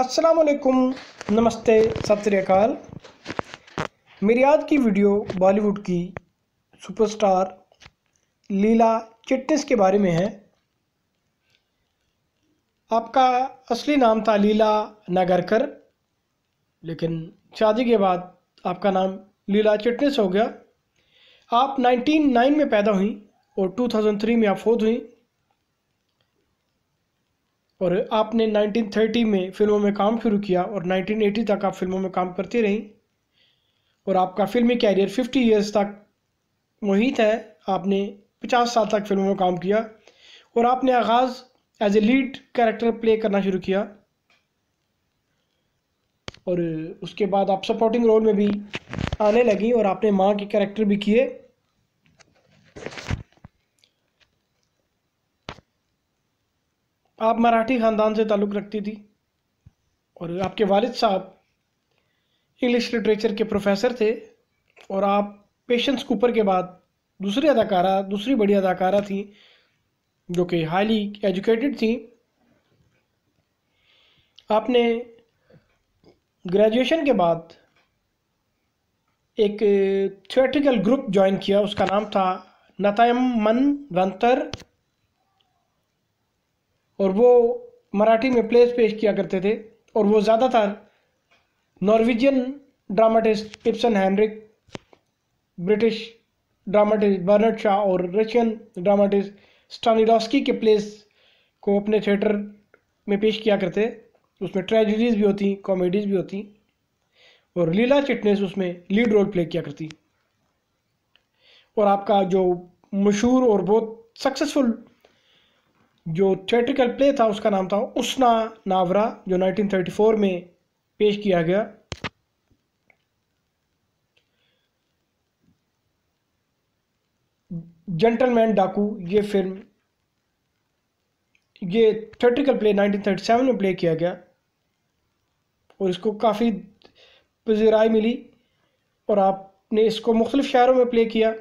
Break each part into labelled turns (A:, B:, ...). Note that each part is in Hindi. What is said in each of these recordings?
A: असलकुम नमस्ते सत श्रीकाल मेरी आज की वीडियो बॉलीवुड की सुपरस्टार लीला चिटनिस के बारे में है आपका असली नाम था लीला नागरकर लेकिन शादी के बाद आपका नाम लीला चिटनिस हो गया आप 1909 में पैदा हुई और 2003 में आप फोत हुई और आपने 1930 में फिल्मों में काम शुरू किया और 1980 तक आप फिल्मों में काम करती रहीं और आपका फिल्मी कैरियर 50 इयर्स तक मोहित है आपने 50 साल तक फिल्मों में काम किया और आपने आगाज़ as a lead character play करना शुरू किया और उसके बाद आप सपोर्टिंग रोल में भी आने लगी और आपने माँ के कैरेक्टर भी किए आप मराठी ख़ानदान से ताल्लुक़ रखती थी और आपके वालिद साहब इंग्लिश लिटरेचर के प्रोफेसर थे और आप पेशेंस कूपर के बाद दूसरी अदाकारा दूसरी बड़ी अदाकारा थी जो कि हाईली एजुकेटेड थी आपने ग्रेजुएशन के बाद एक थिएट्रिकल ग्रुप ज्वाइन किया उसका नाम था नतायम मन वंतर और वो मराठी में प्लेस पेश किया करते थे और वो ज़्यादातर Norwegian dramatist Ibsen Henrik British dramatist Bernard Shaw और रशियन ड्रामाटिस्ट स्टानिडॉस्की के प्लेस को अपने थिएटर में पेश किया करते उसमें ट्रेजिडीज़ भी होती कॉमेडीज़ भी होती और लीला चिटनेस उसमें लीड रोल प्ले किया करती और आपका जो मशहूर और बहुत सक्सेसफुल जो थिएट्रिकल प्ले था उसका नाम था उसना नावरा जो 1934 में पेश किया गया जेंटलमैन डाकू ये फिल्म ये थिएट्रिकल प्ले 1937 में प्ले किया गया और इसको काफ़ी पजीराय मिली और आपने इसको मुख्तलिफ़ शहरों में प्ले किया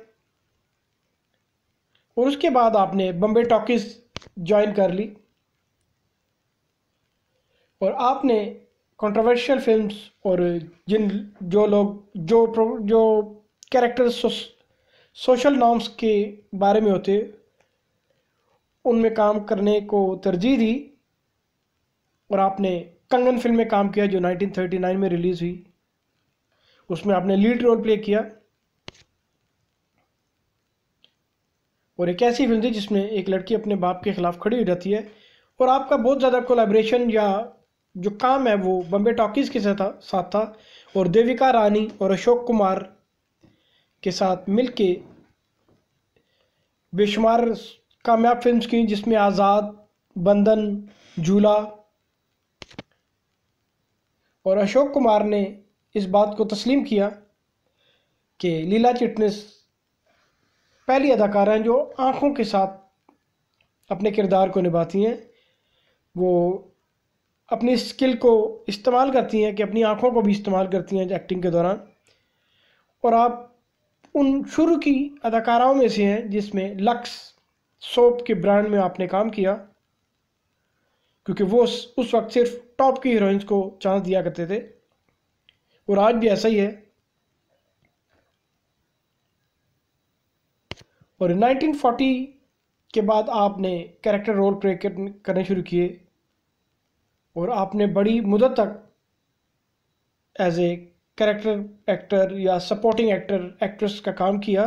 A: और उसके बाद आपने बम्बे टॉकीज़ ज्वाइन कर ली और आपने कंट्रोवर्शियल फिल्म्स और जिन जो लोग जो जो कैरेक्टर्स सो, सोशल नॉर्म्स के बारे में होते उनमें काम करने को तरजीह दी और आपने कंगन फिल्म में काम किया जो 1939 में रिलीज़ हुई उसमें आपने लीड रोल प्ले किया और एक ऐसी फिल्म थी जिसमें एक लड़की अपने बाप के ख़िलाफ़ खड़ी हो जाती है और आपका बहुत ज़्यादा कोलाब्रेशन या जो काम है वो बम्बे टॉकीज़ के साथ साथ था और देविका रानी और अशोक कुमार के साथ मिल के बेशुमार कामयाब फिल्म की जिसमें आज़ाद बंधन झूला और अशोक कुमार ने इस बात को तस्लीम किया कि लीला चिटनेस पहली अदाकारा हैं जो आँखों के साथ अपने किरदार को निभाती हैं वो अपनी स्किल को इस्तेमाल करती हैं कि अपनी आँखों को भी इस्तेमाल करती हैं एक्टिंग के दौरान और आप उन शुरू की अदाकाराओं में से हैं जिसमें लक्स सोप के ब्रांड में आपने काम किया क्योंकि वो उस वक्त सिर्फ टॉप की हीरोइंस को चांस दिया करते थे और आज भी ऐसा ही है और 1940 के बाद आपने कैरेक्टर रोल प्ले करने शुरू किए और आपने बड़ी मुदत तक एज ए कैरेक्टर एक्टर या सपोर्टिंग एक्टर एक्ट्रेस का काम किया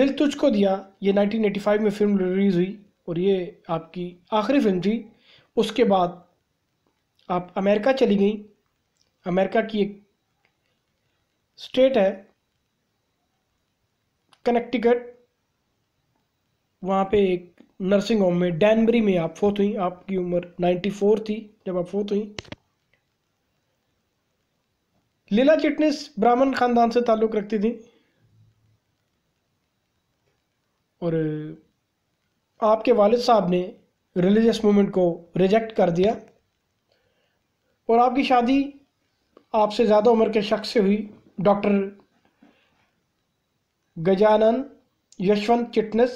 A: दिल तुझको दिया ये 1985 में फिल्म रिलीज़ हुई और ये आपकी आखिरी फिल्म थी उसके बाद आप अमेरिका चली गई अमेरिका की एक स्टेट है कनेक्टिकट वहाँ पे एक नर्सिंग होम में डैनबरी में आप फोर्थ हुई आपकी उम्र 94 थी जब आप फोर्थ हुई लीला चिटनेस ब्राह्मण खानदान से ताल्लुक़ रखती थी और आपके वालिद साहब ने रिलीजियस मूवमेंट को रिजेक्ट कर दिया और आपकी शादी आपसे ज़्यादा उम्र के शख्स से हुई डॉक्टर गजानन यशवंत चिटनेस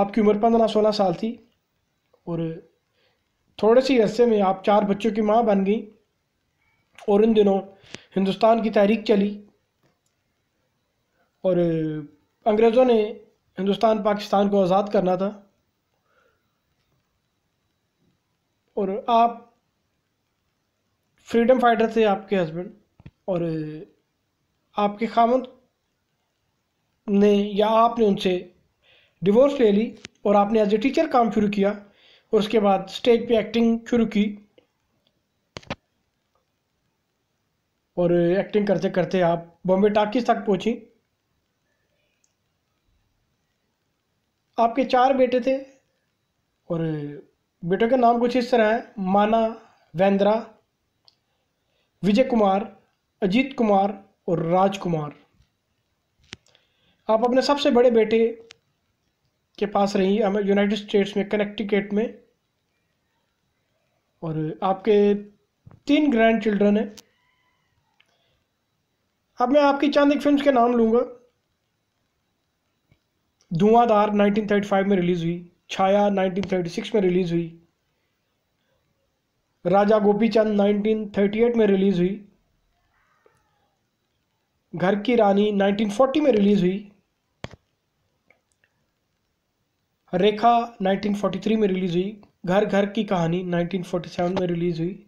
A: आपकी उम्र पंद्रह सोलह साल थी और थोड़े से अरसे में आप चार बच्चों की माँ बन गई और उन दिनों हिंदुस्तान की तहरीक चली और अंग्रेज़ों ने हिंदुस्तान पाकिस्तान को आज़ाद करना था और आप फ्रीडम फाइटर थे आपके हस्बैंड और आपके खामद ने या आपने उनसे डिवोर्स ले ली और आपने एज ए टीचर काम शुरू किया और उसके बाद स्टेज पे एक्टिंग शुरू की और एक्टिंग करते करते आप बॉम्बे टाकिस तक पहुंची आपके चार बेटे थे और बेटों के नाम कुछ इस तरह हैं माना वेंद्रा विजय कुमार अजीत कुमार और राजकुमार आप अपने सबसे बड़े बेटे के पास रही हमें यूनाइटेड स्टेट्स में कनेक्टिकेट में और आपके तीन ग्रैंड चिल्ड्रन हैं अब मैं आपकी चांद एक फिल्म के नाम लूँगा धुआंधार 1935 में रिलीज़ हुई छाया 1936 में रिलीज़ हुई राजा गोपी चंद 1938 में रिलीज़ हुई घर की रानी 1940 में रिलीज़ हुई रेखा 1943 में रिलीज़ हुई घर घर की कहानी 1947 में रिलीज़ हुई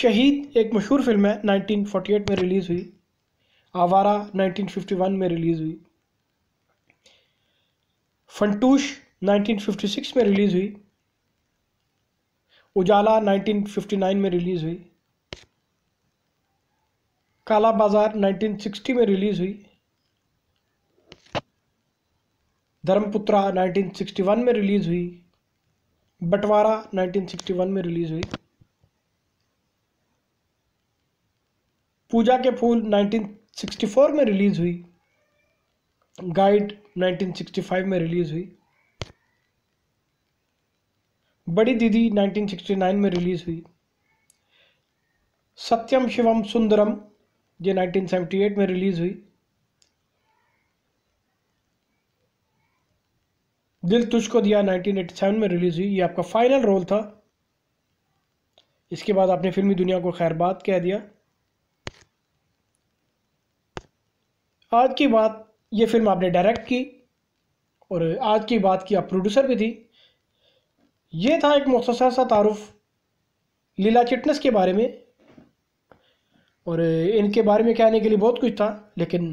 A: शहीद एक मशहूर फिल्म है 1948 में रिलीज़ हुई आवारा 1951 में रिलीज़ हुई फंटूश 1956 में रिलीज़ हुई उजाला 1959 में रिलीज़ हुई काला बाजार 1960 में रिलीज हुई धर्मपुत्रा 1961 में रिलीज हुई बंटवारा 1961 में रिलीज हुई पूजा के फूल 1964 में रिलीज हुई गाइड 1965 में रिलीज हुई बड़ी दीदी 1969 में रिलीज हुई सत्यम शिवम सुंदरम ये 1978 में रिलीज़ हुई दिल तुझको दिया 1987 में रिलीज़ हुई ये आपका फाइनल रोल था इसके बाद आपने फिल्मी दुनिया को खैर बात कह दिया आज की बात ये फिल्म आपने डायरेक्ट की और आज की बात की आप प्रोड्यूसर भी थी ये था एक मुख्तर सा तारुफ लीला चिटनेस के बारे में और इनके बारे में कहने के लिए बहुत कुछ था लेकिन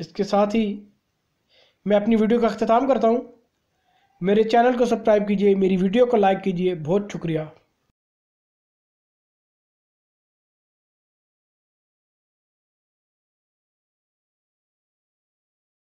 A: इसके साथ ही मैं अपनी वीडियो का अख्ताम करता हूँ मेरे चैनल को सब्सक्राइब कीजिए मेरी वीडियो को लाइक कीजिए बहुत शुक्रिया